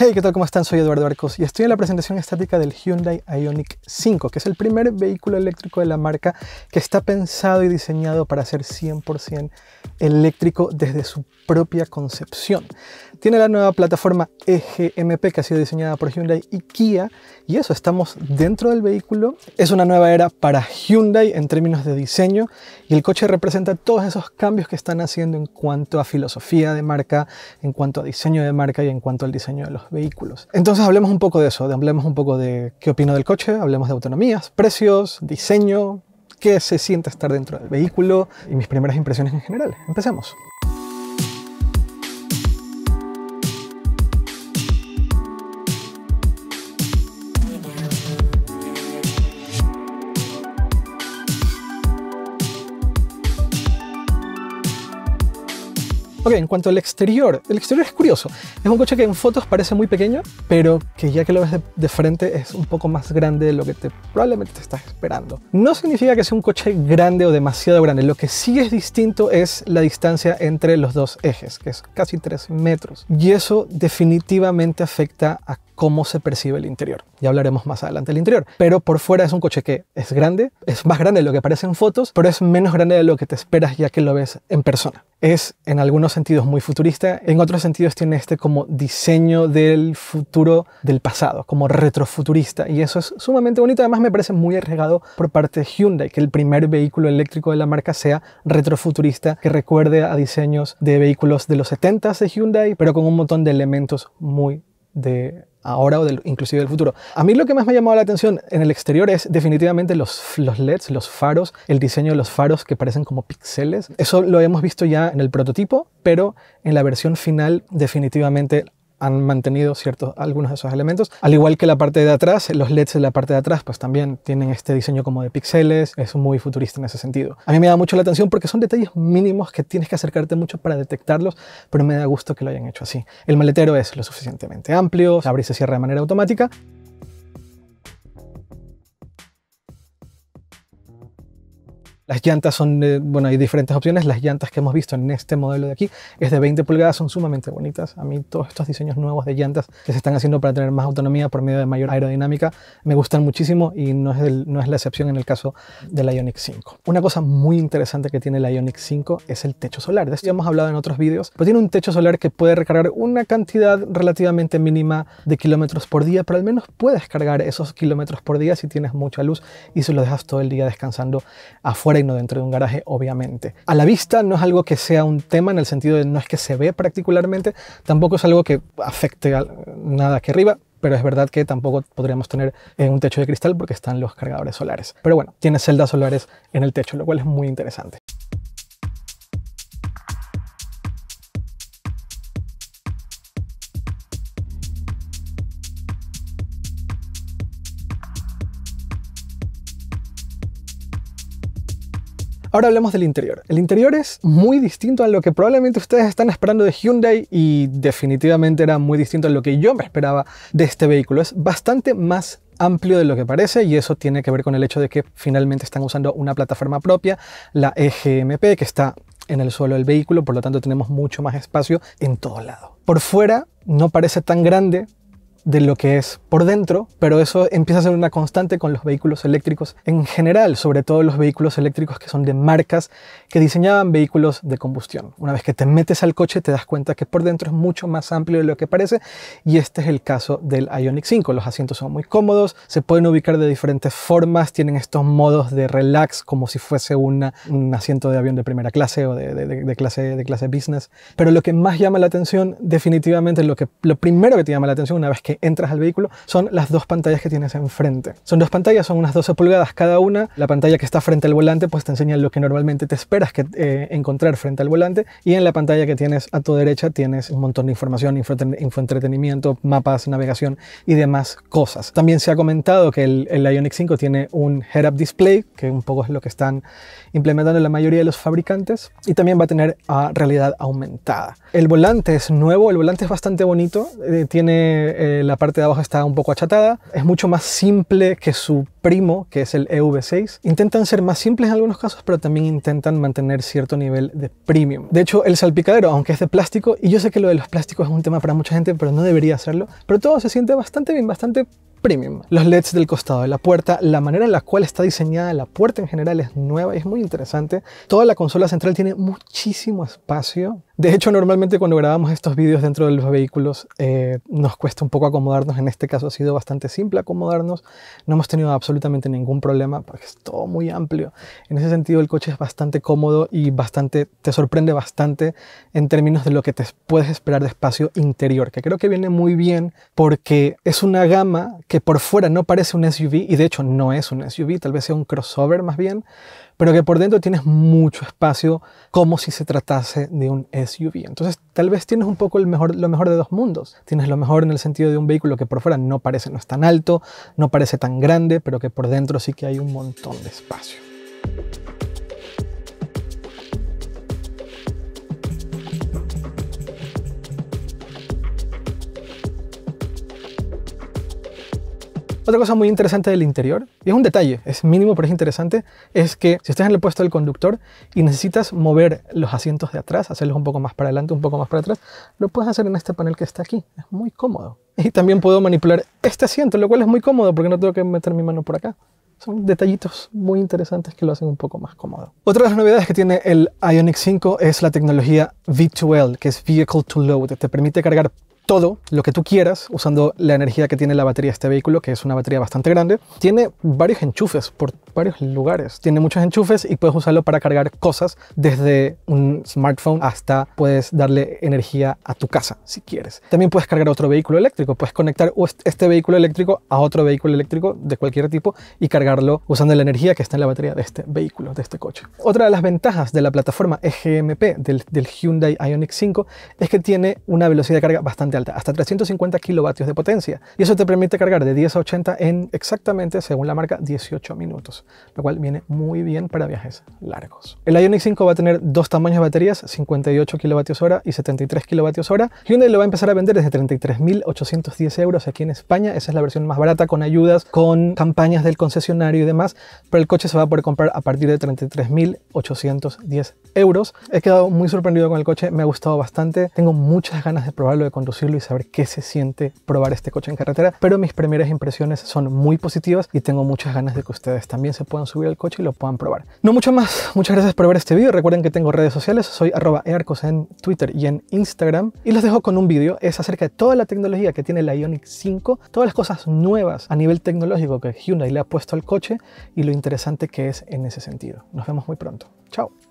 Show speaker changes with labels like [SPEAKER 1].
[SPEAKER 1] Hey, ¿qué tal? ¿Cómo están? Soy Eduardo Arcos y estoy en la presentación estática del Hyundai Ioniq 5, que es el primer vehículo eléctrico de la marca que está pensado y diseñado para ser 100% eléctrico desde su propia concepción. Tiene la nueva plataforma EGMP que ha sido diseñada por Hyundai y Kia y eso, estamos dentro del vehículo. Es una nueva era para Hyundai en términos de diseño y el coche representa todos esos cambios que están haciendo en cuanto a filosofía de marca, en cuanto a diseño de marca y en cuanto al diseño de los vehículos. Entonces hablemos un poco de eso, hablemos un poco de qué opino del coche, hablemos de autonomías, precios, diseño, qué se siente estar dentro del vehículo y mis primeras impresiones en general. Empecemos. Ok, en cuanto al exterior, el exterior es curioso. Es un coche que en fotos parece muy pequeño, pero que ya que lo ves de, frente es un poco más grande de lo que te, probablemente te estás esperando. No significa que sea un coche grande o demasiado grande. Lo que sí es distinto es la distancia entre los dos ejes, que es casi 3 metros. Y eso definitivamente afecta a cómo se percibe el interior. Ya hablaremos más adelante del interior. Pero por fuera es un coche que es grande, es más grande de lo que aparece en fotos, pero es menos grande de lo que te esperas ya que lo ves en persona. Es en algunos sentidos muy futurista, en otros sentidos tiene este como diseño del futuro del pasado, como retrofuturista. Y eso es sumamente bonito. Además me parece muy arriesgado por parte de Hyundai que el primer vehículo eléctrico de la marca sea retrofuturista, que recuerde a diseños de vehículos de los 70s de Hyundai, pero con un montón de elementos muy de ahora o del, inclusive del futuro. A mí lo que más me ha llamado la atención en el exterior es definitivamente los, los LEDs, los faros, el diseño de los faros que parecen como píxeles. Eso lo hemos visto ya en el prototipo, pero en la versión final definitivamente han mantenido ciertos, algunos de esos elementos. Al igual que la parte de atrás, los LEDs de la parte de atrás pues también tienen este diseño como de píxeles, es muy futurista en ese sentido. A mí me da mucho la atención porque son detalles mínimos que tienes que acercarte mucho para detectarlos, pero me da gusto que lo hayan hecho así. El maletero es lo suficientemente amplio, se abre y se cierra de manera automática. Las llantas son, eh, bueno, hay diferentes opciones. Las llantas que hemos visto en este modelo de aquí es de 20 pulgadas, son sumamente bonitas. A mí todos estos diseños nuevos de llantas que se están haciendo para tener más autonomía por medio de mayor aerodinámica me gustan muchísimo y no es, no es la excepción en el caso del IONIQ 5. Una cosa muy interesante que tiene la IONIQ 5 es el techo solar. De esto ya hemos hablado en otros vídeos, pero tiene un techo solar que puede recargar una cantidad relativamente mínima de kilómetros por día, pero al menos puedes cargar esos kilómetros por día si tienes mucha luz y si lo dejas todo el día descansando afuera no dentro de un garaje, obviamente. A la vista no es algo que sea un tema en el sentido de no es que se ve particularmente, tampoco es algo que afecte nada aquí arriba, pero es verdad que tampoco podríamos tener eh, un techo de cristal porque están los cargadores solares. Pero bueno, tiene celdas solares en el techo, lo cual es muy interesante. Ahora hablemos del interior. El interior es muy distinto a lo que probablemente ustedes están esperando de Hyundai y definitivamente era muy distinto a lo que yo me esperaba de este vehículo. Es bastante más amplio de lo que parece y eso tiene que ver con el hecho de que finalmente están usando una plataforma propia, la EGMP, que está en el suelo del vehículo, por lo tanto tenemos mucho más espacio en todo lado. Por fuera no parece tan grande, de lo que es por dentro, pero eso empieza a ser una constante con los vehículos eléctricos en general, sobre todo los vehículos eléctricos que son de marcas que diseñaban vehículos de combustión. Una vez que te metes al coche te das cuenta que por dentro es mucho más amplio de lo que parece y este es el caso del Ionic 5. Los asientos son muy cómodos, se pueden ubicar de diferentes formas, tienen estos modos de relax como si fuese un asiento de avión de primera clase o de, de, clase, de clase business. Pero lo que más llama la atención, definitivamente lo, que, lo primero que te llama la atención una vez que entras al vehículo son las dos pantallas que tienes enfrente. Son dos pantallas, son unas 12 pulgadas cada una. La pantalla que está frente al volante pues te enseña lo que normalmente te esperas que, eh, encontrar frente al volante y en la pantalla que tienes a tu derecha tienes un montón de información, infoentretenimiento, mapas, navegación y demás cosas. También se ha comentado que el, el 5 tiene un head-up display, que un poco es lo que están implementando la mayoría de los fabricantes y también va a tener a realidad aumentada. El volante es nuevo, el volante es bastante bonito, eh, tiene el eh, la parte de abajo está un poco achatada. Es mucho más simple que su primo, que es el EV6. Intentan ser más simples en algunos casos, pero también intentan mantener cierto nivel de premium. De hecho, el salpicadero, aunque es de plástico, y yo sé que lo de los plásticos es un tema para mucha gente, pero no debería hacerlo, pero todo se siente bastante bien, bastante premium. Los LEDs del costado de la puerta, la manera en la cual está diseñada la puerta en general es nueva y es muy interesante. Toda la consola central tiene muchísimo espacio de hecho, normalmente cuando grabamos estos vídeos dentro de los vehículos eh, nos cuesta un poco acomodarnos. En este caso ha sido bastante simple acomodarnos. No hemos tenido absolutamente ningún problema porque es todo muy amplio. En ese sentido, el coche es bastante cómodo y bastante te sorprende bastante en términos de lo que te puedes esperar de espacio interior, que creo que viene muy bien porque es una gama que por fuera no parece un SUV y de hecho no es un SUV, tal vez sea un crossover más bien, pero que por dentro tienes mucho espacio como si se tratase de un SUV. SUV. Entonces, tal vez tienes un poco el mejor, lo mejor de dos mundos. Tienes lo mejor en el sentido de un vehículo que por fuera no parece, no es tan alto, no parece tan grande, pero que por dentro sí que hay un montón de espacio. Otra cosa muy interesante del interior, y es un detalle, es mínimo pero es interesante, es que si estás en el puesto del conductor y necesitas mover los asientos de atrás, hacerlos un poco más para adelante, un poco más para atrás, lo puedes hacer en este panel que está aquí. Es muy cómodo. Y también puedo manipular este asiento, lo cual es muy cómodo porque no tengo que meter mi mano por acá. Son detallitos muy interesantes que lo hacen un poco más cómodo. Otra de las novedades que tiene el Ionic 5 es la tecnología V2L, que es Vehicle to Load. que Te permite cargar todo lo que tú quieras usando la energía que tiene la batería de este vehículo, que es una batería bastante grande. Tiene varios enchufes por varios lugares. Tiene muchos enchufes y puedes usarlo para cargar cosas desde un smartphone hasta puedes darle energía a tu casa si quieres. También puedes cargar otro vehículo eléctrico. Puedes conectar este vehículo eléctrico a otro vehículo eléctrico de cualquier tipo y cargarlo usando la energía que está en la batería de este vehículo, de este coche. Otra de las ventajas de la plataforma EGMP del, Hyundai Ioniq 5 es que tiene una velocidad de carga bastante hasta 350 kilovatios de potencia. Y eso te permite cargar de 10 a 80 en exactamente, según la marca, 18 minutos, lo cual viene muy bien para viajes largos. El Ioniq 5 va a tener dos tamaños de baterías, 58 kilovatios hora y 73 kilovatios hora Hyundai lo va a empezar a vender desde 33.810 euros aquí en España. Esa es la versión más barata, con ayudas, con campañas del concesionario y demás. Pero el coche se va a poder comprar a partir de 33.810 euros. He quedado muy sorprendido con el coche, me ha gustado bastante. Tengo muchas ganas de probarlo, de conducir y saber qué se siente probar este coche en carretera. Pero mis primeras impresiones son muy positivas y tengo muchas ganas de que ustedes también se puedan subir al coche y lo puedan probar. No mucho más. Muchas gracias por ver este vídeo. Recuerden que tengo redes sociales. Soy arroba earcos en Twitter y en Instagram. Y los dejo con un vídeo. Es acerca de toda la tecnología que tiene la Ionic 5, todas las cosas nuevas a nivel tecnológico que Hyundai le ha puesto al coche y lo interesante que es en ese sentido. Nos vemos muy pronto. Chao.